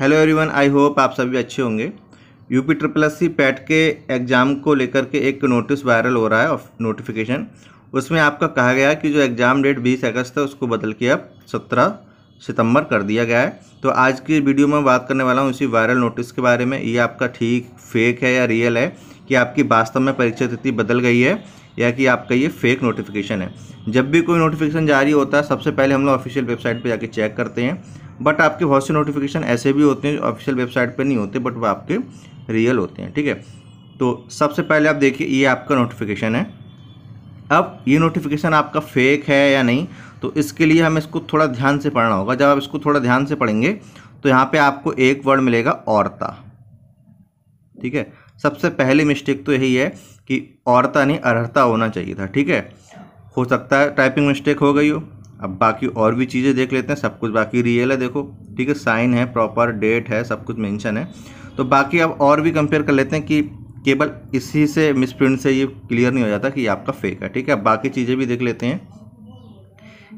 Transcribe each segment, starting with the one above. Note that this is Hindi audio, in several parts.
हेलो एवरीवन आई होप आप सभी अच्छे होंगे UP triple S C PET के एग्ज़ाम को लेकर के एक नोटिस वायरल हो रहा है ऑफ नोटिफिकेशन उसमें आपका कहा गया कि जो एग्ज़ाम डेट 20 अगस्त है उसको बदल के अब 17 सितंबर कर दिया गया है तो आज की वीडियो में बात करने वाला हूँ इसी वायरल नोटिस के बारे में ये आपका ठीक फेक है या रियल है कि आपकी वास्तव में परीक्षा तिथि बदल गई है या कि आपका ये फेक नोटिफिकेशन है जब भी कोई नोटिफिकेशन जारी होता है सबसे पहले हम लोग ऑफिशियल वेबसाइट पर जाके चेक करते हैं बट आपके बहुत से नोटिफिकेशन ऐसे भी होते हैं जो ऑफिशियल वेबसाइट पर नहीं होते बट वो आपके रियल होते हैं ठीक है तो सबसे पहले आप देखिए ये आपका नोटिफिकेशन है अब ये नोटिफिकेशन आपका फेक है या नहीं तो इसके लिए हमें इसको थोड़ा ध्यान से पढ़ना होगा जब आप इसको थोड़ा ध्यान से पढ़ेंगे तो यहाँ पे आपको एक वर्ड मिलेगा औरता ठीक है सबसे पहली मिस्टेक तो यही है कि औरता नहीं अर्ता होना चाहिए था ठीक है हो सकता है टाइपिंग मिस्टेक हो गई हो अब बाकी और भी चीज़ें देख लेते हैं सब कुछ बाकी रियल है देखो ठीक है साइन है प्रॉपर डेट है सब कुछ मेंशन है तो बाकी अब और भी कंपेयर कर लेते हैं कि केवल इसी से मिसप्रिंट से ये क्लियर नहीं हो जाता कि ये आपका फेक है ठीक है अब बाकी चीज़ें भी देख लेते हैं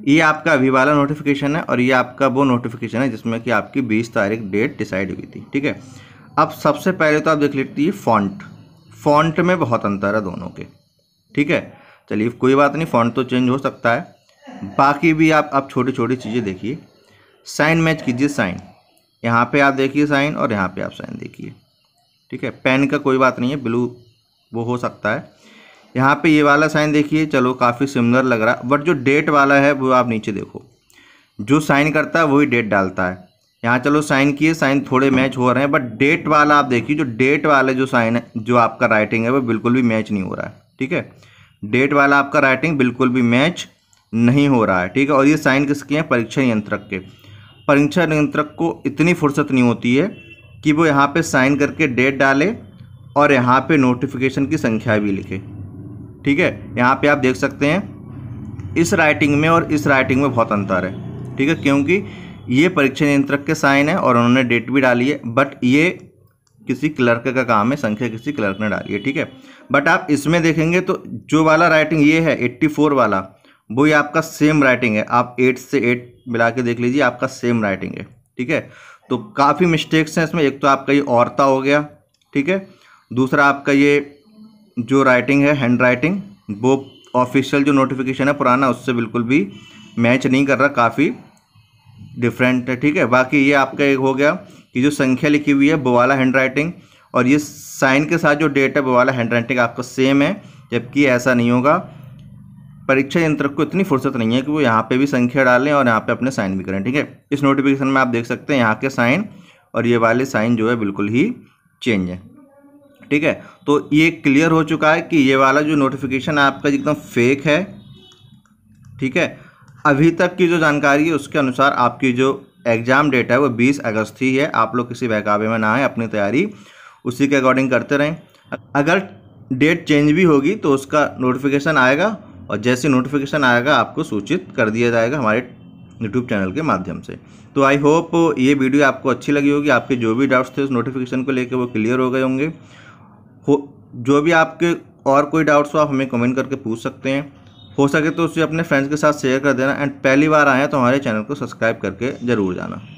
ये आपका अभी वाला नोटिफिकेशन है और ये आपका वो नोटिफिकेशन है जिसमें कि आपकी बीस तारीख डेट डिसाइड हुई थी ठीक है अब सबसे पहले तो आप देख लेती है फॉन्ट फॉन्ट में बहुत अंतर है दोनों के ठीक है चलिए कोई बात नहीं फॉन्ट तो चेंज हो सकता है बाकी भी आप आप छोटी छोटी चीज़ें देखिए साइन मैच कीजिए साइन यहाँ पे आप देखिए साइन और यहाँ पे आप साइन देखिए ठीक है पेन का कोई बात नहीं है ब्लू वो हो सकता है यहाँ पे ये वाला साइन देखिए चलो काफ़ी सिमिलर लग रहा है बट जो डेट वाला है वो आप नीचे देखो जो साइन करता है वही डेट डालता है यहाँ चलो साइन किए साइन थोड़े मैच हो रहे हैं बट डेट वाला आप देखिए जो डेट वाला जो साइन है जो आपका राइटिंग है वो बिल्कुल भी मैच नहीं हो रहा है ठीक है डेट वाला आपका राइटिंग बिल्कुल भी मैच नहीं हो रहा है ठीक है और ये साइन किसके हैं परीक्षा नियंत्रक के परीक्षा नियंत्रक को इतनी फुर्सत नहीं होती है कि वो यहाँ पर साइन करके डेट डाले और यहाँ पर नोटिफिकेशन की संख्या भी लिखे ठीक है यहाँ पर आप देख सकते हैं इस राइटिंग में और इस राइटिंग में बहुत अंतर है ठीक है क्योंकि ये परीक्षा नियंत्रक के साइन है और उन्होंने डेट भी डाली है बट ये किसी क्लर्क का काम है संख्या किसी क्लर्क ने डाली है ठीक है बट आप इसमें देखेंगे तो जो वाला राइटिंग ये है 84 वाला वो ही आपका सेम राइटिंग है आप 8 से 8 मिला के देख लीजिए आपका सेम राइटिंग है ठीक है तो काफ़ी मिस्टेक्स हैं इसमें एक तो आपका ये औरता हो गया ठीक है दूसरा आपका ये जो राइटिंग है हैंड राइटिंग वो ऑफिशियल जो नोटिफिकेशन है पुराना उससे बिल्कुल भी मैच नहीं कर रहा काफ़ी डिफरेंट है ठीक है बाकी ये आपका एक हो गया कि जो संख्या लिखी हुई है बवाला हैंड राइटिंग और ये साइन के साथ जो डेट है बवाला हैंड राइटिंग आपका सेम है जबकि ऐसा नहीं होगा परीक्षा यंत्र को इतनी फुर्सत नहीं है कि वो यहाँ पे भी संख्या डालें और यहाँ पे अपने साइन भी करें ठीक है इस नोटिफिकेशन में आप देख सकते हैं यहाँ के साइन और ये वाले साइन जो है बिल्कुल ही चेंज है ठीक है तो ये क्लियर हो चुका है कि ये वाला जो नोटिफिकेशन आपका एकदम फेक है ठीक है अभी तक की जो जानकारी है उसके अनुसार आपकी जो एग्ज़ाम डेट है वो 20 अगस्त ही है आप लोग किसी बहकावे में ना आए अपनी तैयारी उसी के अकॉर्डिंग करते रहें अगर डेट चेंज भी होगी तो उसका नोटिफिकेशन आएगा और जैसे नोटिफिकेशन आएगा आपको सूचित कर दिया जाएगा हमारे यूट्यूब चैनल के माध्यम से तो आई होप ये वीडियो आपको अच्छी लगी होगी आपके जो भी डाउट्स थे उस नोटिफिकेशन को लेकर वो क्लियर हो गए होंगे हो जो भी आपके और कोई डाउट्स हो आप हमें कमेंट करके पूछ सकते हैं हो सके तो उसे अपने फ्रेंड्स के साथ शेयर कर देना एंड पहली बार आए तो हमारे चैनल को सब्सक्राइब करके ज़रूर जाना